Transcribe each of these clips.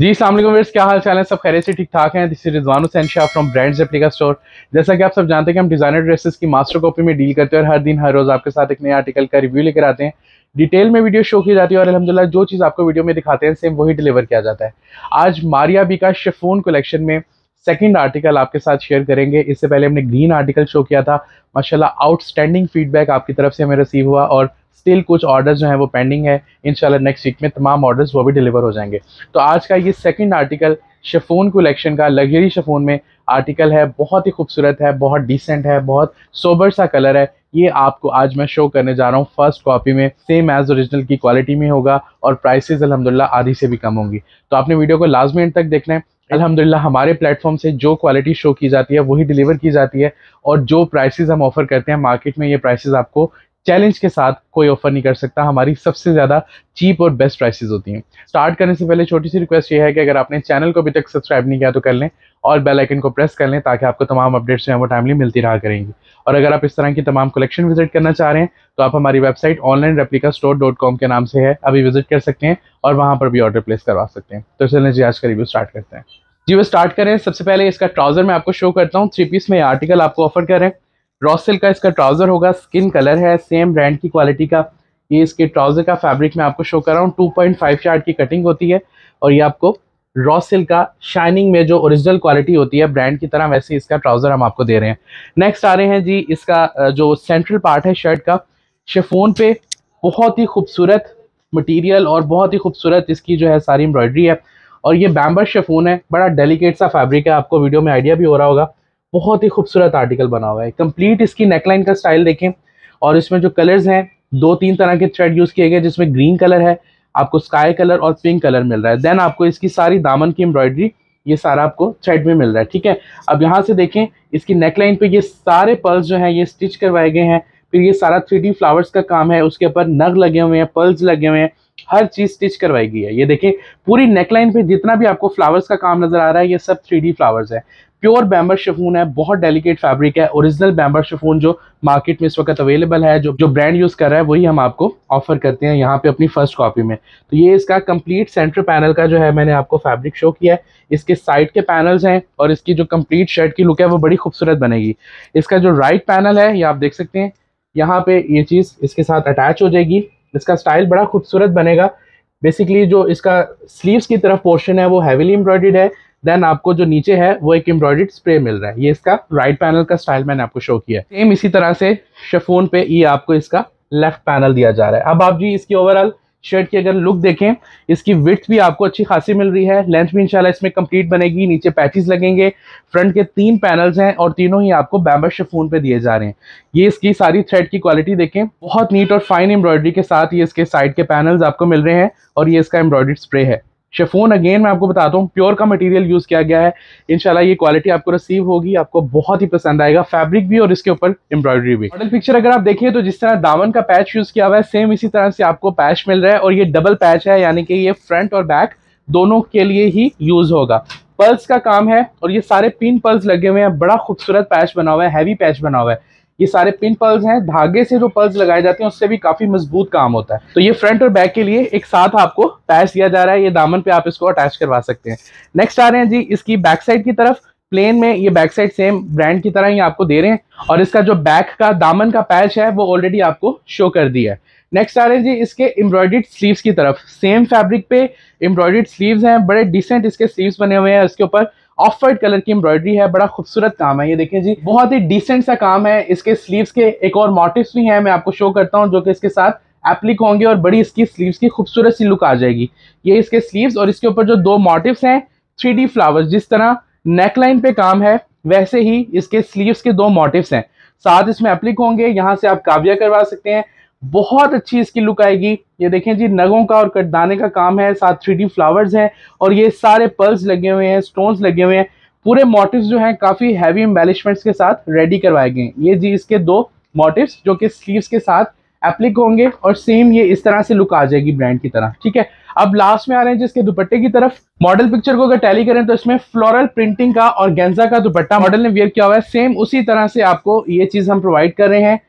जी सलाम क्या हाल चाल है सब खेरे से ठीक ठाक हैं this Rizwan Hussain Shah from brands replica store जैसा कि आप सब जानते हैं कि हम डिज़ाइनर ड्रेसेस की मास्टर कॉपी में डील करते हैं और हर दिन हर रोज़ आपके साथ एक नए आर्टिकल का रिव्यू लेकर आते हैं डिटेल में वीडियो शो की जाती है और अलहमदिल्ला जो चीज़ आपको वीडियो में दिखाते हैं सेम वही डिलीवर किया जाता है आज मारिया बी का शेफोन कलेक्शन में सेकेंड आर्टिकल आपके साथ शेयर करेंगे इससे पहले हमने ग्रीन आर्टिकल शो किया था माशाला आउटस्टैंडिंग फीडबैक आपकी तरफ से हमें रिसीव हुआ और स्टिल कुछ ऑर्डर्स जो हैं वो पेंडिंग है इन नेक्स्ट वीक में तमाम ऑर्डर्स वो भी डिलीवर हो जाएंगे तो आज का ये सेकेंड आर्टिकल शेफोन कलेक्शन का लग्जरी शेफोन में आर्टिकल है बहुत ही खूबसूरत है बहुत डिसेंट है बहुत सोबर सा कलर है ये आपको आज मैं शो करने जा रहा हूँ फर्स्ट कॉपी में सेम एज ओरिजिनल की क्वालिटी में होगा और प्राइसेस अलहमदिल्ला आधी से भी कम होंगी तो आपने वीडियो को लाजमी एंड तक देखना है अलहमदिल्ला हमारे प्लेटफॉर्म से जो क्वालिटी शो की जाती है वही डिलीवर की जाती है और जो प्राइसेस हम ऑफर करते हैं मार्केट में ये प्राइसेस आपको चैलेंज के साथ कोई ऑफर नहीं कर सकता हमारी सबसे ज़्यादा चीप और बेस्ट प्राइसेस होती हैं स्टार्ट करने से पहले छोटी सी रिक्वेस्ट ये है कि अगर आपने चैनल को अभी तक सब्सक्राइब नहीं किया तो कर लें और बेल आइकन को प्रेस कर लें ताकि आपको तमाम अपडेट्स जो हैं वो टाइमली मिलती रहा करेंगी और अगर आप इस तरह की तमाम कलेक्शन विजिट करना चाह रहे हैं तो आप हमारी website online replica store dot com के नाम से है अभी विजिट कर सकते हैं और वहाँ पर भी ऑर्डर प्लेस करवा सकते हैं तो चलने जी आज का रिव्यू स्टार्ट करते हैं जी वो स्टार्ट करें सबसे पहले इसका ट्राउज़र मैं आपको शो करता हूँ थ्री पीस में आर्टिकल आपको ऑफर करें रॉसिल का इसका ट्राउज़र होगा स्किन कलर है सेम ब्रांड की क्वालिटी का ये इसके ट्राउज़र का फैब्रिक मैं आपको शो कर रहा हूँ टू पॉइंट फाइव यार्ड की कटिंग होती है और ये आपको रॉसिल का शाइनिंग में जो ओरिजिनल क्वालिटी होती है ब्रांड की तरह वैसे इसका ट्राउज़र हम आपको दे रहे हैं नेक्स्ट आ रहे हैं जी इसका जो सेंट्रल पार्ट है शर्ट का शेफोन पे बहुत ही खूबसूरत मटीरियल और बहुत ही खूबसूरत इसकी जो है सारी एम्ब्रॉयडरी है और ये बैम्बर शेफोन है बड़ा डेलीकेट सा फैब्रिक है आपको वीडियो में आइडिया भी हो रहा होगा बहुत ही खूबसूरत आर्टिकल बना हुआ है कंप्लीट इसकी नेकलाइन का स्टाइल देखें और इसमें जो कलर्स हैं दो तीन तरह के थ्रेड यूज़ किए गए जिसमें ग्रीन कलर है आपको स्काई कलर और पिंक कलर मिल रहा है देन आपको इसकी सारी दामन की एम्ब्रॉयडरी ये सारा आपको थ्रेड में मिल रहा है ठीक है अब यहाँ से देखें इसकी नेकलाइन पे ये सारे पर्ल्स जो हैं ये स्टिच करवाए गए हैं फिर ये सारा थ्री फ्लावर्स का काम है उसके ऊपर नग लगे हुए हैं पर्ल्स लगे हुए हैं हर चीज़ स्टिच करवाई गई है ये देखें पूरी नेकलाइन पे जितना भी आपको फ्लावर्स का काम नजर आ रहा है ये सब थ्री फ्लावर्स है प्योर बैम्बर शिफून है बहुत डेलिकेट फैब्रिक है ओरिजिनल बैम्बर शिफून जो मार्केट में इस वक्त अवेलेबल है जो जो ब्रांड यूज़ कर रहा है वही हम आपको ऑफर करते हैं यहाँ पे अपनी फर्स्ट कॉपी में तो ये इसका कंप्लीट सेंटर पैनल का जो है मैंने आपको फैब्रिक शो किया है इसके साइड के पैनल्स हैं और इसकी जो कंप्लीट शर्ट की लुक है वो बड़ी खूबसूरत बनेगी इसका जो राइट पैनल है ये आप देख सकते हैं यहाँ पे ये चीज़ इसके साथ अटैच हो जाएगी इसका स्टाइल बड़ा खूबसूरत बनेगा बेसिकली जो इसका स्लीव्स की तरफ पोर्शन है वो हैवीली एम्ब्रॉयड है देन आपको जो नीचे है वो एक एम्ब्रॉयड स्प्रे मिल रहा है ये इसका राइट पैनल का स्टाइल मैंने आपको शो किया है सेम इसी तरह से शेफोन पे ये आपको इसका लेफ्ट पैनल दिया जा रहा है अब आप जी इसकी ओवरऑल शर्ट की अगर लुक देखें इसकी विथ भी आपको अच्छी खासी मिल रही है लेंथ भी इंशाल्लाह इसमें कंप्लीट बनेगी नीचे पैचेस लगेंगे फ्रंट के तीन पैनल्स हैं और तीनों ही आपको बैम्बर शेफोन पे दिए जा रहे हैं ये इसकी सारी थ्रेड की क्वालिटी देखें बहुत नीट और फाइन एम्ब्रॉयडरी के साथ ये इसके साइड के पैनल्स आपको मिल रहे हैं और ये इसका एम्ब्रॉयडरी स्प्रे है शेफोन अगेन मैं आपको बताता हूँ प्योर का मटेरियल यूज़ किया गया है इनशाला ये क्वालिटी आपको रिसीव होगी आपको बहुत ही पसंद आएगा फैब्रिक भी और इसके ऊपर एम्ब्रॉयडरी भी मॉडल पिक्चर अगर आप देखिए तो जिस तरह दामन का पैच यूज़ किया हुआ है सेम इसी तरह से आपको पैच मिल रहा है और ये डबल पैच है यानी कि ये फ्रंट और बैक दोनों के लिए ही यूज़ होगा पर्ल्स का काम है और ये सारे पिन पर्ल्स लगे हुए हैं बड़ा खूबसूरत पैच बना हुआ है हैवी पैच बना हुआ है ये सारे पिन पल्स हैं धागे से जो पल्स लगाए जाते हैं उससे भी काफी मजबूत काम होता है तो ये फ्रंट और बैक के लिए एक साथ आपको अटैच दिया जा रहा है ये दामन पे आप इसको अटैच करवा सकते हैं नेक्स्ट आ रहे हैं जी इसकी बैक साइड की तरफ प्लेन में ये बैक साइड सेम ब्रांड की तरह ही आपको दे रहे हैं और इसका जो बैक का दामन का पैच है वो ऑलरेडी आपको शो कर दिया है नेक्स्ट आ रहे हैं जी इसके एम्ब्रॉयडेड स्लीव्स की तरफ सेम फैब्रिक पे एम्ब्रॉयड स्लीव्स हैं बड़े डिसेंट इसके स्लीव्स बने हुए हैं इसके ऊपर ऑफ वाइट कलर की एम्ब्रॉयडरी है बड़ा खूबसूरत काम है ये देखें जी बहुत ही डिसेंट सा काम है इसके स्लीव्स के एक और मोटिव्स भी हैं मैं आपको शो करता हूँ जो कि इसके साथ एप्लिक होंगे और बड़ी इसकी स्लीव्स की खूबसूरत सी लुक आ जाएगी ये इसके स्लीव्स और इसके ऊपर जो दो मोटिव्स हैं थ्री फ्लावर्स जिस तरह नेकलाइन पे काम है वैसे ही इसके स्लीव्स के दो मोटिव्स हैं साथ इसमें एप्लिक होंगे यहाँ से आप काव्या करवा सकते हैं बहुत अच्छी इसकी लुक आएगी ये देखें जी नगों का और कटदाने का काम है साथ थ्री फ्लावर्स हैं और ये सारे पर्ल्स लगे हुए हैं स्टोन्स लगे हुए हैं पूरे मोटिव्स जो हैं काफ़ी हैवी एम्बेलिशमेंट्स के साथ रेडी करवाए गए ये जी इसके दो मोटिव्स जो कि स्लीव्स के साथ एप्लिक होंगे और सेम ये इस तरह से लुक आ जाएगी ब्रांड की तरह ठीक है अब लास्ट में आ रहे हैं जिसके दुपट्टे की तरफ मॉडल पिक्चर को अगर टैली करें तो इसमें फ्लोरल प्रिंटिंग का और गेंजा का दुपट्टा मॉडल ने वियर किया हुआ है सेम उसी तरह से आपको ये चीज़ हम प्रोवाइड कर रहे हैं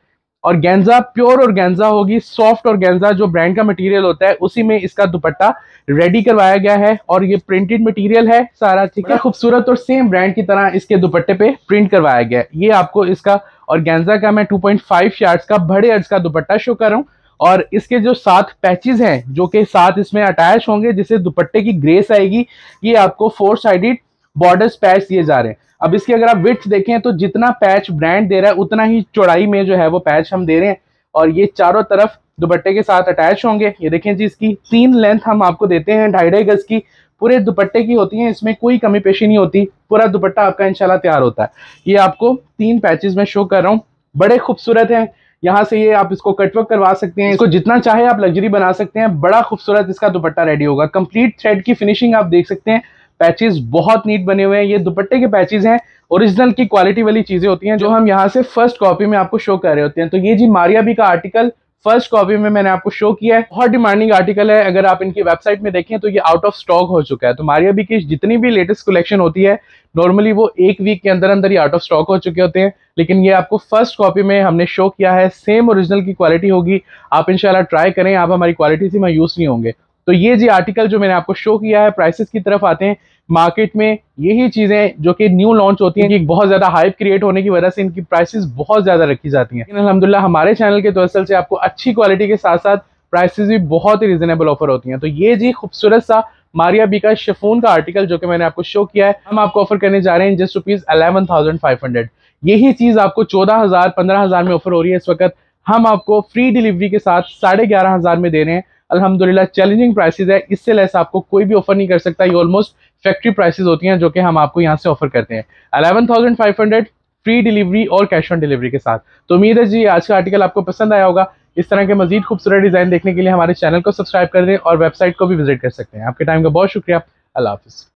और गेंजा प्योर और गेंजा होगी सॉफ्ट और गेंजा जो ब्रांड का मटेरियल होता है उसी में इसका दुपट्टा रेडी करवाया गया है और ये प्रिंटेड मटेरियल है सारा ठीक है खूबसूरत और सेम ब्रांड की तरह इसके दुपट्टे पे प्रिंट करवाया गया है ये आपको इसका और गेंजा का मैं 2.5 पॉइंट यार्ड्स का बड़े अर्ज का दुपट्टा शो कर रहा हूँ और इसके जो सात पैचेज हैं जो कि सात इसमें अटैच होंगे जिससे दुपट्टे की ग्रेस आएगी ये आपको फोर साइडेड बॉर्डर पैच दिए जा रहे हैं अब इसकी अगर आप विथ देखें तो जितना पैच ब्रांड दे रहा है उतना ही चौड़ाई में जो है वो पैच हम दे रहे हैं और ये चारों तरफ दुपट्टे के साथ अटैच होंगे ये देखें जी इसकी तीन लेंथ हम आपको देते हैं ढाई ढाई गज की पूरे दुपट्टे की होती है इसमें कोई कमी पेशी नहीं होती पूरा दुपट्टा आपका इनशाला तैयार होता है ये आपको तीन पैचेज में शो कर रहा हूँ बड़े खूबसूरत हैं यहाँ से ये आप इसको कटवर्क करवा सकते हैं इसको जितना चाहे आप लग्जरी बना सकते हैं बड़ा खूबसूरत इसका दुपट्टा रेडी होगा कंप्लीट थ्रेड की फिनिशिंग आप देख सकते हैं पैचेज बहुत नीट बने हुए हैं ये दुपट्टे के पैचेज हैं ओरिजिनल की क्वालिटी वाली चीज़ें होती हैं जो हम यहाँ से फर्स्ट कॉपी में आपको शो कर रहे होते हैं तो ये जी मारिया बी का आर्टिकल फर्स्ट कॉपी में मैंने आपको शो किया है बहुत डिमांडिंग आर्टिकल है अगर आप इनकी वेबसाइट में देखें तो ये आउट ऑफ स्टॉक हो चुका है तो मारिया बी की जितनी भी लेटेस्ट कलेक्शन होती है नॉर्मली वो एक वीक के अंदर अंदर ही आउट ऑफ स्टॉक हो चुके होते हैं लेकिन ये आपको फर्स्ट कॉपी में हमने शो किया है सेम ओरिजिनल की क्वालिटी होगी आप इनशाला ट्राई करें आप हमारी क्वालिटी से मायूस नहीं होंगे तो ये जी आर्टिकल जो मैंने आपको शो किया है प्राइसेस की तरफ आते हैं मार्केट में यही चीज़ें जो कि न्यू लॉन्च होती हैं कि बहुत ज़्यादा हाइप क्रिएट होने की वजह से इनकी प्राइसेस बहुत ज़्यादा रखी जाती हैं अलहमदुल्ला हमारे चैनल के दरअसल से आपको अच्छी क्वालिटी के साथ साथ प्राइसेस भी बहुत ही रिजनेबल ऑफर होती हैं तो ये जी खूबसूरत सा मारिया बी का शेफून का आर्टिकल जो कि मैंने आपको शो किया है हम आपको ऑफर करने जा रहे हैं just rupees eleven thousand five hundred यही चीज़ आपको चौदह हज़ार पंद्रह हज़ार में ऑफर हो रही है इस वक्त हम आपको फ्री डिलीवरी के साथ साढ़े ग्यारह हज़ार में दे रहे हैं अलहमदिल्ला चैलेंजिंग प्राइसेज है इससे लेस आपको कोई भी ऑफर नहीं कर सकता ये ऑलमोस्ट फैक्ट्री प्राइसेज होती हैं जो कि हम आपको यहाँ से ऑफर करते हैं eleven thousand five hundred free delivery और कैश ऑन डिलीवरी के साथ तो उम्मीद है जी आज का आर्टिकल आपको पसंद आया होगा इस तरह के मजीद खूबसूरत डिज़ाइन देखने के लिए हमारे चैनल को सब्सक्राइब कर दें और वेबसाइट को भी विजिट कर सकते हैं आपके टाइम का बहुत शुक्रिया अल्लाह हाफिज़